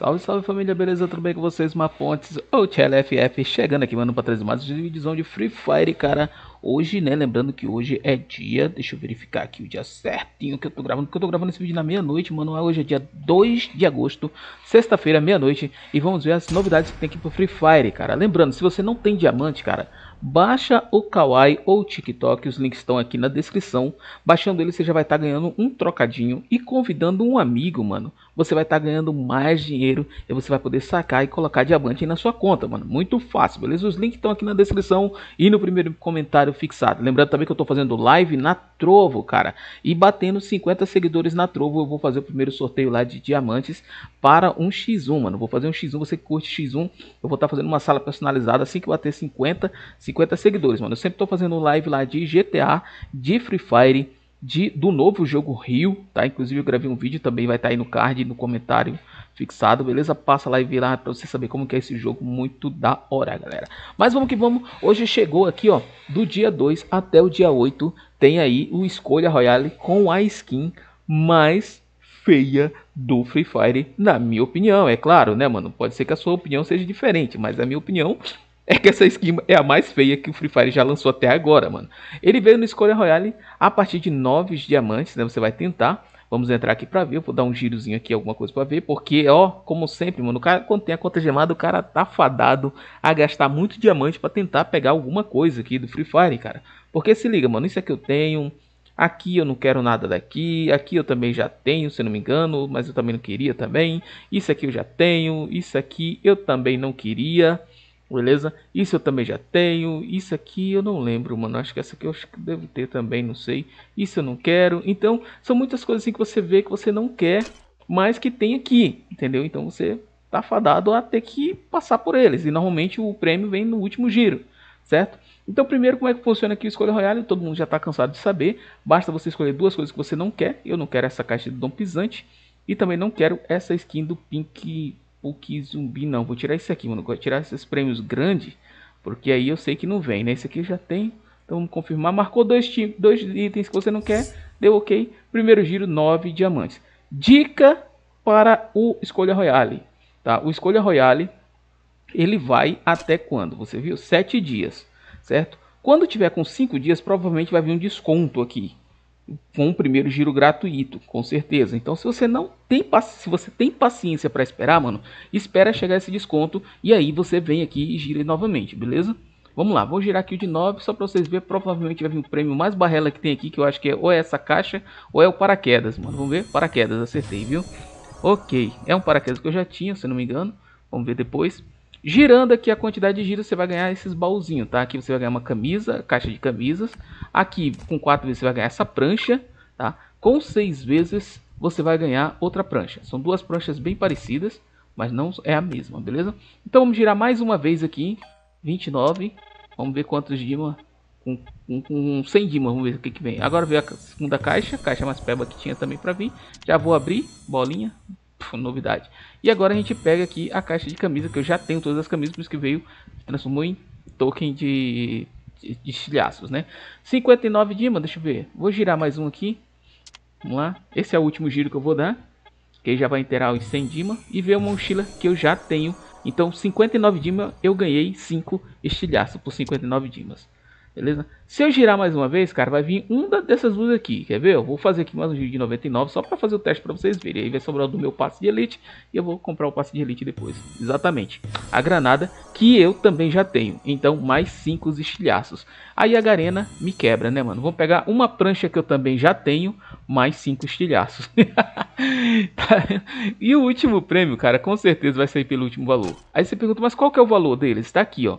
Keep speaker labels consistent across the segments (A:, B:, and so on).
A: Salve, salve família, beleza? Tudo bem com vocês? Mapontes, ou TLFF chegando aqui, mano, pra trazer mais um vídeo de Free Fire, cara. Hoje, né, lembrando que hoje é dia, deixa eu verificar aqui o dia certinho que eu tô gravando, que eu tô gravando esse vídeo na meia-noite, mano. É, hoje é dia 2 de agosto, sexta-feira, meia-noite, e vamos ver as novidades que tem aqui pro Free Fire, cara. Lembrando, se você não tem diamante, cara, Baixa o Kawaii ou o TikTok, os links estão aqui na descrição. Baixando ele, você já vai estar tá ganhando um trocadinho e convidando um amigo, mano. Você vai estar tá ganhando mais dinheiro e você vai poder sacar e colocar diamante na sua conta, mano. Muito fácil, beleza? Os links estão aqui na descrição e no primeiro comentário fixado. Lembrando também que eu estou fazendo live na Trovo, cara. E batendo 50 seguidores na Trovo, eu vou fazer o primeiro sorteio lá de diamantes para um X1, mano. Vou fazer um X1, você curte X1, eu vou estar tá fazendo uma sala personalizada assim que bater 50, 50 seguidores, mano. Eu sempre estou fazendo live lá de GTA, de Free Fire, de, do novo jogo Rio, tá? Inclusive eu gravei um vídeo, também vai estar tá aí no card, no comentário fixado, beleza? Passa lá e vira para você saber como que é esse jogo, muito da hora, galera. Mas vamos que vamos, hoje chegou aqui, ó, do dia 2 até o dia 8, tem aí o Escolha Royale com a skin mais feia do Free Fire, na minha opinião. É claro, né, mano? Pode ser que a sua opinião seja diferente, mas a minha opinião é que essa skin é a mais feia que o Free Fire já lançou até agora, mano. Ele veio no Escolha Royale a partir de 9 diamantes, né? Você vai tentar. Vamos entrar aqui pra ver, eu vou dar um girozinho aqui, alguma coisa pra ver, porque, ó, como sempre, mano, o cara, quando tem a conta gemada, o cara tá fadado a gastar muito diamante pra tentar pegar alguma coisa aqui do Free Fire, cara. Porque se liga, mano, isso aqui é eu tenho, Aqui eu não quero nada daqui, aqui eu também já tenho, se não me engano, mas eu também não queria também. Isso aqui eu já tenho, isso aqui eu também não queria. Beleza? Isso eu também já tenho. Isso aqui eu não lembro, mano. Acho que essa aqui eu acho que devo ter também, não sei. Isso eu não quero. Então, são muitas coisas assim que você vê que você não quer, mas que tem aqui, entendeu? Então você tá fadado a ter que passar por eles. E normalmente o prêmio vem no último giro certo? Então, primeiro, como é que funciona aqui o Escolha Royale? Todo mundo já está cansado de saber. Basta você escolher duas coisas que você não quer. Eu não quero essa caixa do Dom Pisante. E também não quero essa skin do Pink Puck Zumbi, não. Vou tirar isso aqui, mano. Vou tirar esses prêmios grandes. Porque aí eu sei que não vem, né? Esse aqui já tem. Então, vamos confirmar. Marcou dois, dois itens que você não quer. Deu ok. Primeiro giro, 9 diamantes. Dica para o Escolha Royale. Tá? O Escolha Royale ele vai até quando? Você viu? Sete dias, certo? Quando tiver com cinco dias, provavelmente vai vir um desconto aqui. Com um primeiro giro gratuito, com certeza. Então, se você não tem se você tem paciência para esperar, mano, espera chegar esse desconto e aí você vem aqui e gira novamente, beleza? Vamos lá, vou girar aqui o de 9 só para vocês verem. Provavelmente vai vir o prêmio mais barrela que tem aqui, que eu acho que é ou é essa caixa ou é o paraquedas, mano. Vamos ver? Paraquedas, acertei, viu? Ok, é um paraquedas que eu já tinha, se não me engano. Vamos ver depois. Girando aqui a quantidade de giros, você vai ganhar esses baúzinhos, tá? Aqui você vai ganhar uma camisa, caixa de camisas. Aqui, com quatro vezes, você vai ganhar essa prancha, tá? Com seis vezes, você vai ganhar outra prancha. São duas pranchas bem parecidas, mas não é a mesma, beleza? Então, vamos girar mais uma vez aqui. 29. Vamos ver quantos dimas... Com, com, com 100 dimas, vamos ver o que, que vem. Agora veio a segunda caixa, caixa mais peba que tinha também para vir. Já vou abrir, bolinha, novidade. E agora a gente pega aqui a caixa de camisa, que eu já tenho todas as camisas, por isso que veio, transformou em token de, estilhaços, né? 59 Dima, deixa eu ver. Vou girar mais um aqui. Vamos lá. Esse é o último giro que eu vou dar. Que já vai inteirar os 100 Dima. E ver uma mochila que eu já tenho. Então, 59 Dima, eu ganhei 5 estilhaços por 59 Dimas. Beleza? Se eu girar mais uma vez, cara, vai vir uma dessas duas aqui. Quer ver? Eu vou fazer aqui mais um giro de 99 só para fazer o teste para vocês verem. Aí vai sobrar do meu passe de elite e eu vou comprar o passe de elite depois. Exatamente. A granada que eu também já tenho. Então, mais 5 estilhaços. Aí a garena me quebra, né, mano? Vou pegar uma prancha que eu também já tenho, mais 5 estilhaços. e o último prêmio, cara, com certeza vai sair pelo último valor. Aí você pergunta, mas qual que é o valor deles? Está aqui, ó.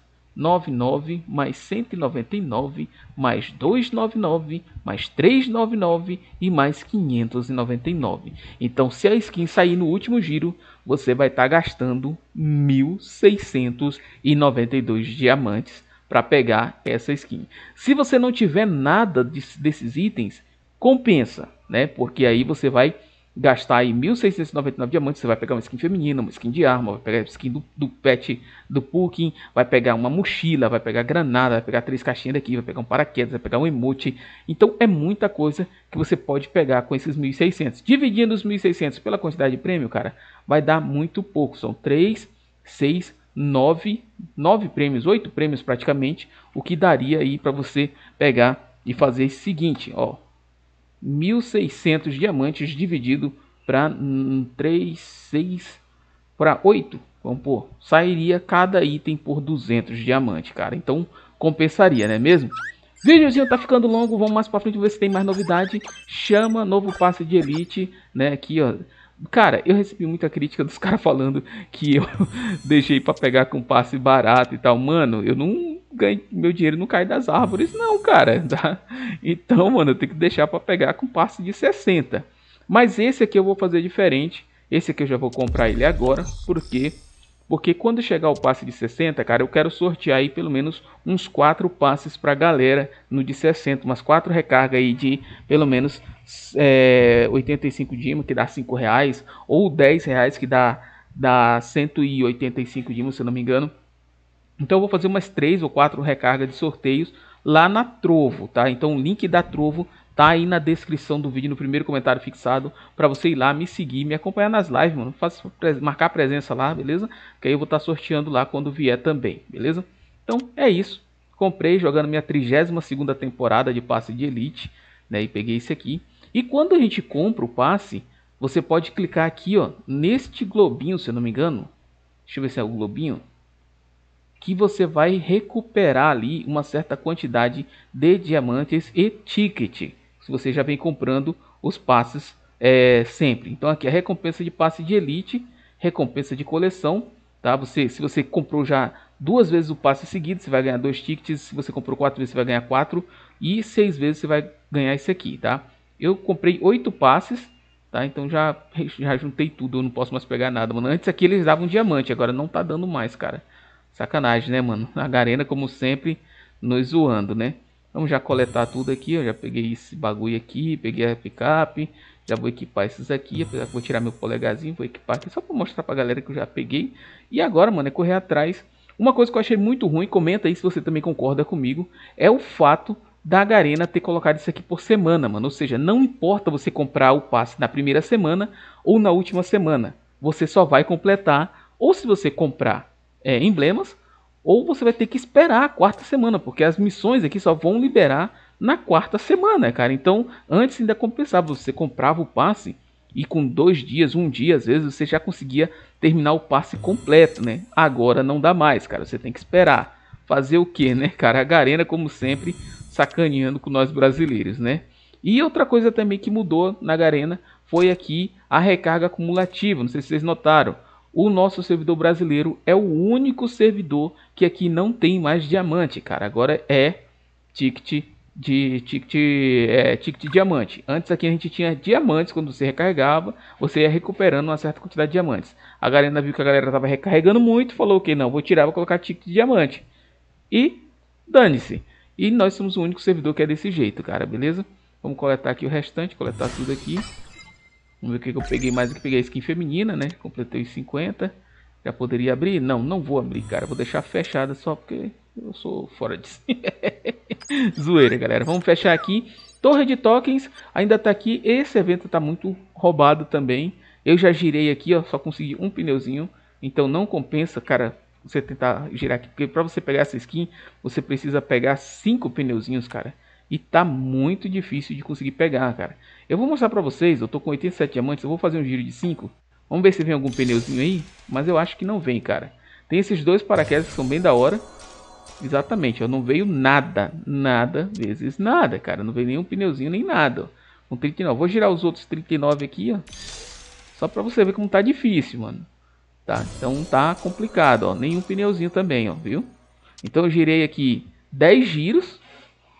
A: 99 mais 199 mais 299 mais 399 e mais 599. Então, se a skin sair no último giro, você vai estar tá gastando 1692 diamantes para pegar essa skin. Se você não tiver nada desses itens, compensa, né? Porque aí você vai gastar aí 1.699 diamantes, você vai pegar uma skin feminina, uma skin de arma, vai pegar skin do, do pet do Pukin, vai pegar uma mochila, vai pegar granada, vai pegar três caixinhas daqui, vai pegar um paraquedas, vai pegar um emote. Então é muita coisa que você pode pegar com esses 1.600. Dividindo os 1.600 pela quantidade de prêmio, cara, vai dar muito pouco. São 3, 6, 9, 9 prêmios, 8 prêmios praticamente, o que daria aí para você pegar e fazer o seguinte, ó, 1.600 diamantes dividido para 3, 6, para 8. Vamos pôr, sairia cada item por 200 diamantes, cara. Então, compensaria, não é mesmo? Vídeozinho tá ficando longo, vamos mais pra frente ver se tem mais novidade. Chama, novo passe de elite, né, aqui, ó. Cara, eu recebi muita crítica dos caras falando que eu deixei pra pegar com passe barato e tal. Mano, eu não, meu dinheiro não cai das árvores, não, cara. Tá? Então, mano, eu tenho que deixar para pegar com passe de 60. Mas esse aqui eu vou fazer diferente. Esse aqui eu já vou comprar ele agora, Por quê? porque quando chegar o passe de 60, cara, eu quero sortear aí pelo menos uns 4 passes pra galera no de 60, umas 4 recargas aí de pelo menos é, 85 dimos, que dá 5 reais, ou 10 reais, que dá, dá 185 dimos, se eu não me engano. Então eu vou fazer umas três ou quatro recargas de sorteios lá na Trovo, tá? Então o link da Trovo tá aí na descrição do vídeo, no primeiro comentário fixado, para você ir lá me seguir, me acompanhar nas lives, mano. Faz, marcar presença lá, beleza? Que aí eu vou estar tá sorteando lá quando vier também, beleza? Então é isso. Comprei jogando minha 32 segunda temporada de passe de Elite, né? E peguei esse aqui. E quando a gente compra o passe, você pode clicar aqui, ó, neste globinho, se eu não me engano. Deixa eu ver se é o globinho que você vai recuperar ali uma certa quantidade de diamantes e ticket, se você já vem comprando os passes é, sempre. Então aqui é a recompensa de passe de elite, recompensa de coleção, tá? Você, se você comprou já duas vezes o passe seguido, você vai ganhar dois tickets. Se você comprou quatro vezes, você vai ganhar quatro e seis vezes você vai ganhar esse aqui, tá? Eu comprei oito passes, tá? Então já já juntei tudo, eu não posso mais pegar nada, mano. Antes aqui eles davam diamante, agora não tá dando mais, cara. Sacanagem, né, mano? A Garena, como sempre, nos zoando, né? Vamos já coletar tudo aqui, eu já peguei esse bagulho aqui, peguei a picape, já vou equipar esses aqui, apesar que vou tirar meu polegarzinho, vou equipar aqui só para mostrar pra galera que eu já peguei. E agora, mano, é correr atrás. Uma coisa que eu achei muito ruim, comenta aí se você também concorda comigo, é o fato da Garena ter colocado isso aqui por semana, mano. Ou seja, não importa você comprar o passe na primeira semana ou na última semana, você só vai completar, ou se você comprar é, emblemas, ou você vai ter que esperar a quarta semana, porque as missões aqui só vão liberar na quarta semana, cara. Então, antes ainda compensava, você comprava o passe e com dois dias, um dia, às vezes você já conseguia terminar o passe completo, né? Agora não dá mais, cara. Você tem que esperar. Fazer o que, né, cara? A Garena, como sempre, sacaneando com nós brasileiros, né? E outra coisa também que mudou na Garena foi aqui a recarga acumulativa. Não sei se vocês notaram o nosso servidor brasileiro é o único servidor que aqui não tem mais diamante, cara. Agora é ticket de ticket, é, ticket diamante. Antes aqui a gente tinha diamantes quando você recarregava, você ia recuperando uma certa quantidade de diamantes. A galera viu que a galera estava recarregando muito, falou que okay, não, vou tirar, vou colocar ticket diamante. E dane-se. E nós somos o único servidor que é desse jeito, cara, beleza? Vamos coletar aqui o restante, coletar tudo aqui. Vamos ver o que eu peguei mais. que peguei a skin feminina, né? Completei os 50. Já poderia abrir? Não, não vou abrir, cara. Vou deixar fechada só porque eu sou fora disso. Zoeira, galera. Vamos fechar aqui. Torre de tokens ainda tá aqui. Esse evento tá muito roubado também. Eu já girei aqui, ó. Só consegui um pneuzinho. Então não compensa, cara, você tentar girar aqui. Porque pra você pegar essa skin, você precisa pegar cinco pneuzinhos, cara. E tá muito difícil de conseguir pegar, cara. Eu vou mostrar pra vocês, eu tô com 87 diamantes, eu vou fazer um giro de 5. Vamos ver se vem algum pneuzinho aí, mas eu acho que não vem, cara. Tem esses dois paraquedas que são bem da hora. Exatamente, ó, não veio nada, nada, vezes nada, cara. Não veio nenhum pneuzinho, nem nada. Com um 39, vou girar os outros 39 aqui, ó. Só pra você ver como tá difícil, mano. Tá, então tá complicado, ó. Nenhum pneuzinho também, ó, viu? Então eu girei aqui 10 giros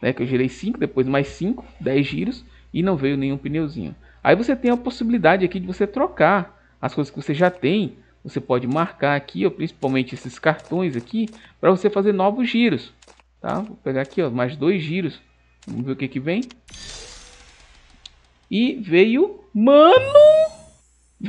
A: né, que eu girei 5, depois mais 5, 10 giros e não veio nenhum pneuzinho. Aí você tem a possibilidade aqui de você trocar as coisas que você já tem, você pode marcar aqui, ó, principalmente esses cartões aqui, para você fazer novos giros. Tá? Vou pegar aqui ó, mais dois giros, vamos ver o que, que vem. E veio, mano,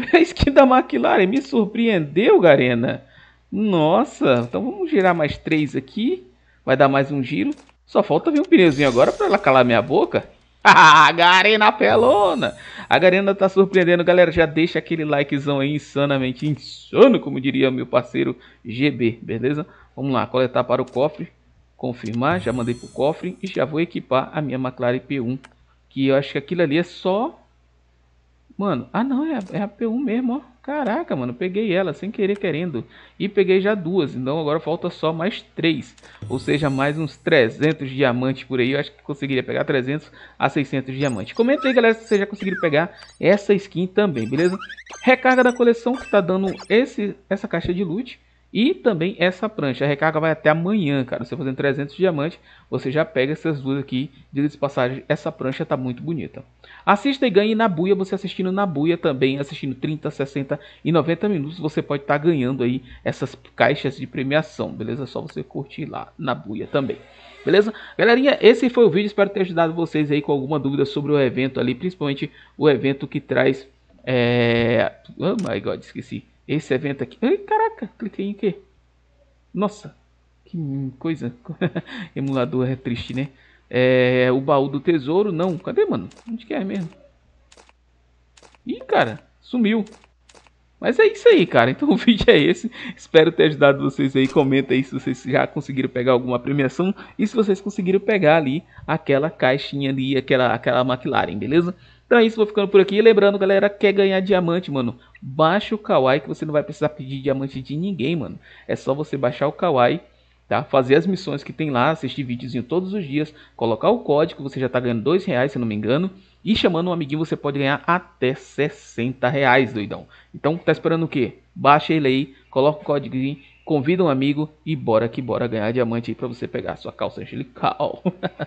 A: a skin da McLaren, me surpreendeu, Garena. Nossa, então vamos girar mais três aqui, vai dar mais um giro. Só falta vir um pneuzinho agora pra ela calar minha boca. a Garena pelona! A Garena tá surpreendendo, galera. Já deixa aquele likezão aí insanamente insano, como diria meu parceiro GB, beleza? Vamos lá, coletar para o cofre. Confirmar, já mandei pro cofre e já vou equipar a minha McLaren P1. Que eu acho que aquilo ali é só Mano, ah não, é a, é a P1 mesmo, ó. Caraca, mano, peguei ela sem querer querendo. E peguei já duas, então agora falta só mais três. Ou seja, mais uns 300 diamantes por aí. Eu acho que conseguiria pegar 300 a 600 diamantes. Comenta aí, galera, se vocês já conseguiram pegar essa skin também, beleza? Recarga da coleção que tá dando esse, essa caixa de loot. E também essa prancha, a recarga vai até amanhã, cara. Você fazendo 300 diamantes, você já pega essas duas aqui. Diga de passagem, essa prancha tá muito bonita. Assista e ganhe na buia, você assistindo na buia também, assistindo 30, 60 e 90 minutos, você pode estar tá ganhando aí essas caixas de premiação, beleza? É só você curtir lá na buia também. Beleza? Galerinha, esse foi o vídeo, espero ter ajudado vocês aí com alguma dúvida sobre o evento ali, principalmente o evento que traz... É... Oh my God, esqueci esse evento aqui. Ai, caraca, cliquei em quê? Nossa, que coisa. Emulador é triste, né? É, o baú do tesouro, não. Cadê, mano? Onde que é mesmo? Ih, cara, sumiu. Mas é isso aí, cara. Então o vídeo é esse. Espero ter ajudado vocês aí. Comenta aí se vocês já conseguiram pegar alguma premiação e se vocês conseguiram pegar ali aquela caixinha ali, aquela, aquela McLaren, beleza? Então é isso, vou ficando por aqui. Lembrando, galera, quer ganhar diamante, mano? Baixa o Kawaii que você não vai precisar pedir diamante de ninguém, mano. É só você baixar o Kawaii Tá? Fazer as missões que tem lá, assistir videozinho todos os dias, colocar o código, você já está ganhando dois reais, se não me engano, e chamando um amiguinho você pode ganhar até 60 reais, doidão. Então tá esperando o quê? Baixa ele aí, coloca o código Convida um amigo e bora que bora ganhar diamante aí pra você pegar sua calça angelical.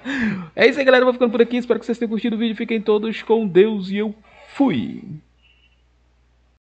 A: é isso aí, galera. Vou ficando por aqui. Espero que vocês tenham curtido o vídeo. Fiquem todos com Deus e eu fui!